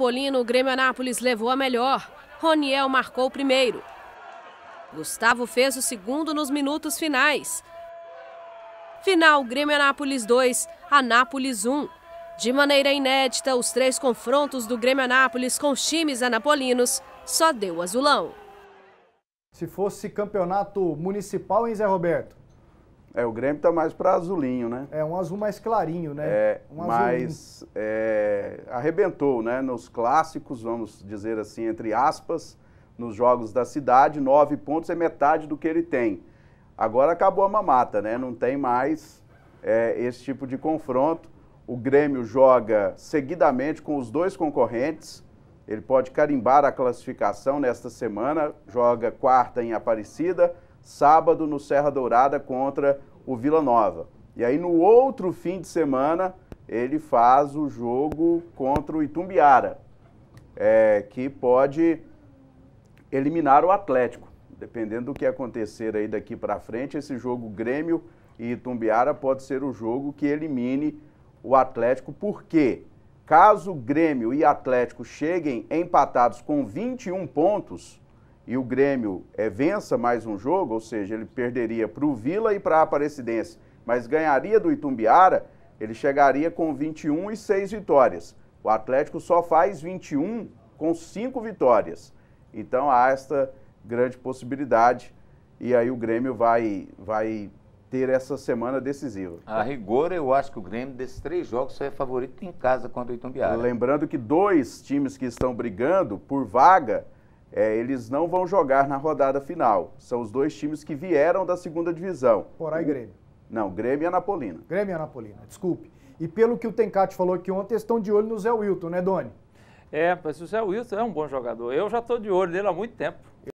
Polino, Grêmio Anápolis levou a melhor. Roniel marcou o primeiro. Gustavo fez o segundo nos minutos finais. Final Grêmio Anápolis 2, Anápolis 1. De maneira inédita, os três confrontos do Grêmio Anápolis com os times anapolinos só deu azulão. Se fosse campeonato municipal, hein, Zé Roberto? É, o Grêmio está mais para azulinho, né? É, um azul mais clarinho, né? É, um mas é, arrebentou, né? Nos clássicos, vamos dizer assim, entre aspas, nos jogos da cidade, nove pontos é metade do que ele tem. Agora acabou a mamata, né? Não tem mais é, esse tipo de confronto. O Grêmio joga seguidamente com os dois concorrentes. Ele pode carimbar a classificação nesta semana, joga quarta em Aparecida, sábado no Serra Dourada contra o Vila Nova. E aí no outro fim de semana ele faz o jogo contra o Itumbiara, é, que pode eliminar o Atlético. Dependendo do que acontecer aí daqui para frente, esse jogo Grêmio e Itumbiara pode ser o jogo que elimine o Atlético, porque caso Grêmio e Atlético cheguem empatados com 21 pontos, e o Grêmio é, vença mais um jogo, ou seja, ele perderia para o Vila e para a Aparecidense, mas ganharia do Itumbiara, ele chegaria com 21 e 6 vitórias. O Atlético só faz 21 com 5 vitórias. Então há esta grande possibilidade e aí o Grêmio vai, vai ter essa semana decisiva. A rigor, eu acho que o Grêmio, desses três jogos, é favorito em casa contra o Itumbiara. Lembrando que dois times que estão brigando por vaga é, eles não vão jogar na rodada final. São os dois times que vieram da segunda divisão. Porá e Grêmio. Não, Grêmio e Anapolina. Grêmio e Anapolina, desculpe. E pelo que o Tencati falou aqui ontem, estão de olho no Zé Wilton, né, Doni? É, mas o Zé Wilton é um bom jogador. Eu já estou de olho nele há muito tempo.